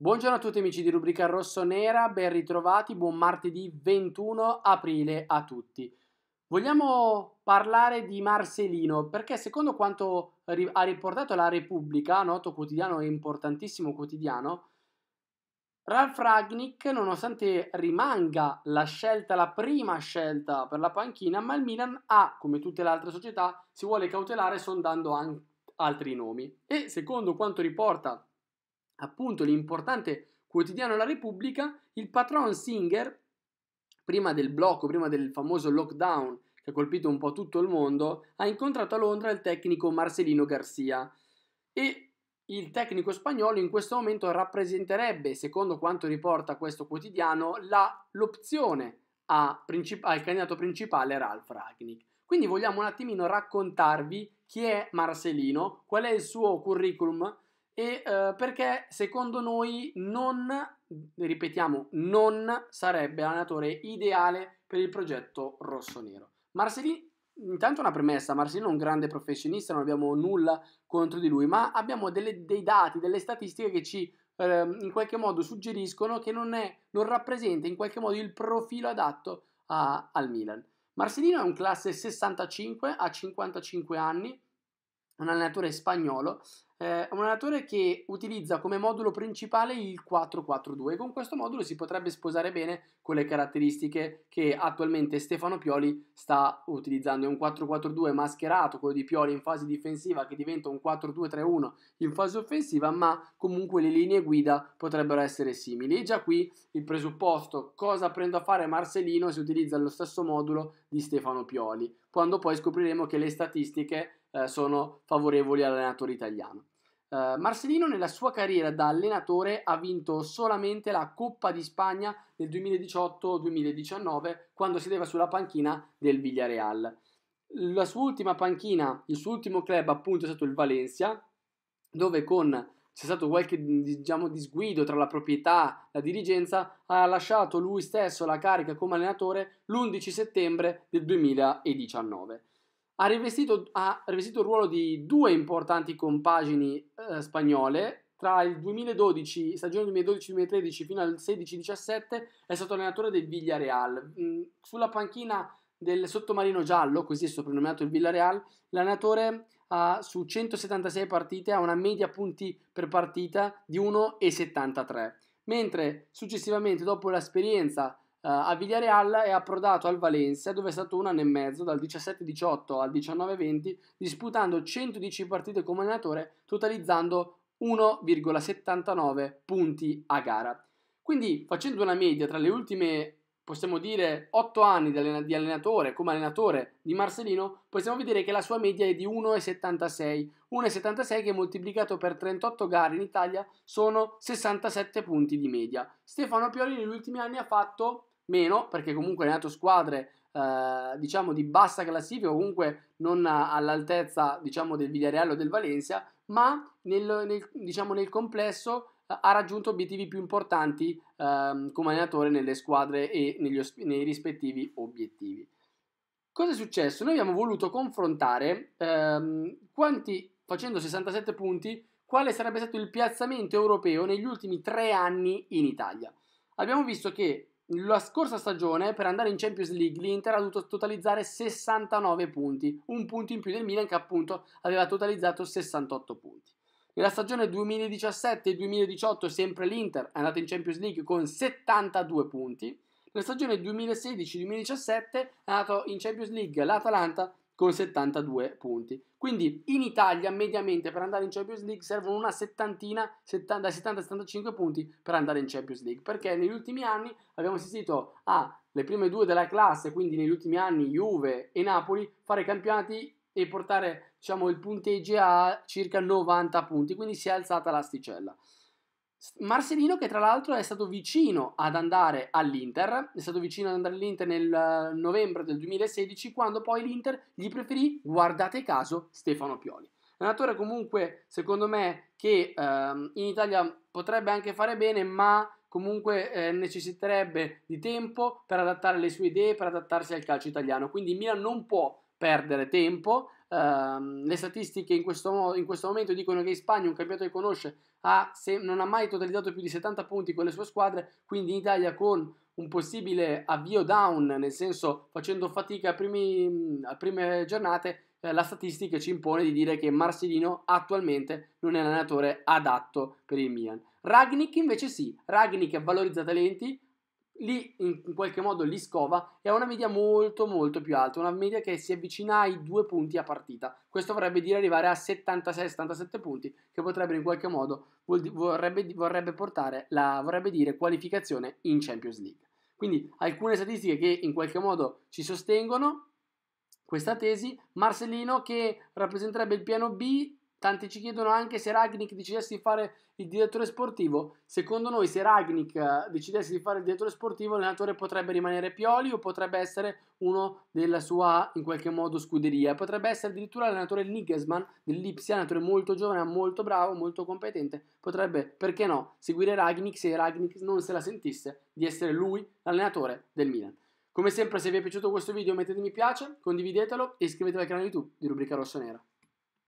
Buongiorno a tutti amici di Rubrica Rosso Nera, ben ritrovati, buon martedì 21 aprile a tutti. Vogliamo parlare di Marcelino perché secondo quanto ha riportato la Repubblica, noto quotidiano e importantissimo quotidiano, Ralf Ragnick, nonostante rimanga la scelta, la prima scelta per la panchina, ma il Milan ha, come tutte le altre società, si vuole cautelare sondando anche altri nomi. E secondo quanto riporta appunto l'importante quotidiano La Repubblica, il patron Singer, prima del blocco, prima del famoso lockdown che ha colpito un po' tutto il mondo, ha incontrato a Londra il tecnico Marcelino Garcia e il tecnico spagnolo in questo momento rappresenterebbe, secondo quanto riporta questo quotidiano, la, l'opzione princip- al candidato principale Ralph Ragnick. Quindi vogliamo un attimino raccontarvi chi è Marcelino, qual è il suo curriculum, e eh, perché secondo noi non, ripetiamo, non sarebbe l'allenatore ideale per il progetto rosso-nero. Marcelin, intanto una premessa, Marcelino è un grande professionista, non abbiamo nulla contro di lui, ma abbiamo delle, dei dati, delle statistiche che ci eh, in qualche modo suggeriscono che non, è, non, rappresenta in qualche modo il profilo adatto a, al Milan. Marcelino è un classe 65, ha 55 anni, un allenatore spagnolo, eh, un allenatore che utilizza come modulo principale il 4-4-2 e con questo modulo si potrebbe sposare bene con le caratteristiche che attualmente Stefano Pioli sta utilizzando. È un 4-4-2 mascherato, quello di Pioli in fase difensiva che diventa un 4-2-3-1 in fase offensiva, ma comunque le linee guida potrebbero essere simili. E già qui il presupposto cosa prendo a fare Marcelino si utilizza lo stesso modulo di Stefano Pioli, quando poi scopriremo che le statistiche eh, sono favorevoli all'allenatore italiano. Eh, Marcelino nella sua carriera da allenatore ha vinto solamente la Coppa di Spagna nel 2018-2019 quando sedeva sulla panchina del Villarreal. La sua ultima panchina, il suo ultimo club appunto è stato il Valencia, dove con c'è stato qualche diciamo, disguido tra la proprietà e la dirigenza, ha lasciato lui stesso la carica come allenatore l'11 settembre del 2019 ha rivestito, ha rivestito il ruolo di due importanti compagini eh, spagnole. Tra il 2012, stagione 2012-2013 fino al 16-17 è stato allenatore del Villarreal. Mm, sulla panchina del sottomarino giallo, così è soprannominato il Villarreal, l'allenatore ha, su 176 partite ha una media punti per partita di 1,73, mentre successivamente dopo l'esperienza eh, a Villareal è approdato al Valencia dove è stato un anno e mezzo, dal 17-18 al 19-20, disputando 110 partite come allenatore, totalizzando 1,79 punti a gara. Quindi facendo una media tra le ultime, possiamo dire, 8 anni di, allena- di allenatore come allenatore di Marcelino, possiamo vedere che la sua media è di 1,76. 1,76 che moltiplicato per 38 gare in Italia sono 67 punti di media. Stefano Pioli negli ultimi anni ha fatto meno, perché comunque ha allenato squadre eh, diciamo di bassa classifica, comunque non all'altezza diciamo, del Villarreal o del Valencia, ma nel, nel, diciamo, nel complesso eh, ha raggiunto obiettivi più importanti eh, come allenatore nelle squadre e negli, nei rispettivi obiettivi. Cosa è successo? Noi abbiamo voluto confrontare ehm, quanti, facendo 67 punti, quale sarebbe stato il piazzamento europeo negli ultimi tre anni in Italia. Abbiamo visto che la scorsa stagione per andare in Champions League l'Inter ha dovuto totalizzare 69 punti, un punto in più del Milan che appunto aveva totalizzato 68 punti. Nella stagione 2017-2018 sempre l'Inter è andata in Champions League con 72 punti. Nella stagione 2016-2017 è andato in Champions League l'Atalanta con 72 punti. Quindi in Italia mediamente per andare in Champions League servono una settantina, da 70 a 75 punti per andare in Champions League, perché negli ultimi anni abbiamo assistito alle prime due della classe, quindi negli ultimi anni Juve e Napoli, fare campionati e portare diciamo, il punteggio a circa 90 punti, quindi si è alzata l'asticella. Marcelino che tra l'altro è stato vicino ad andare all'Inter, è stato vicino ad andare all'Inter nel eh, novembre del 2016 quando poi l'Inter gli preferì, guardate caso, Stefano Pioli. È un attore comunque, secondo me, che ehm, in Italia potrebbe anche fare bene, ma comunque eh, necessiterebbe di tempo per adattare le sue idee, per adattarsi al calcio italiano. Quindi Milan non può perdere tempo. Uh, le statistiche in questo, in questo, momento dicono che in Spagna un campionato che conosce ha, se- non ha mai totalizzato più di 70 punti con le sue squadre, quindi in Italia con un possibile avvio down, nel senso facendo fatica a, primi, a prime giornate, eh, la statistica ci impone di dire che Marcelino attualmente non è l'allenatore adatto per il Milan. Ragnik invece sì, Ragnik valorizza talenti, lì in qualche modo li scova e ha una media molto molto più alta, una media che si avvicina ai due punti a partita. Questo vorrebbe dire arrivare a 76-77 punti che potrebbero in qualche modo vorrebbe, vorrebbe portare la vorrebbe dire qualificazione in Champions League. Quindi alcune statistiche che in qualche modo ci sostengono questa tesi, Marcellino che rappresenterebbe il piano B Tanti ci chiedono anche se Ragnick decidesse di fare il direttore sportivo. Secondo noi, se Ragnick eh, decidesse di fare il direttore sportivo, l'allenatore potrebbe rimanere Pioli o potrebbe essere uno della sua, in qualche modo, scuderia. Potrebbe essere addirittura l'allenatore Nigelsmann dell'Ipsia, allenatore molto giovane, molto bravo, molto competente. Potrebbe, perché no, seguire Ragnick se Ragnick non se la sentisse di essere lui l'allenatore del Milan. Come sempre, se vi è piaciuto questo video mettete mi piace, condividetelo e iscrivetevi al canale YouTube di Rubrica Rossonera.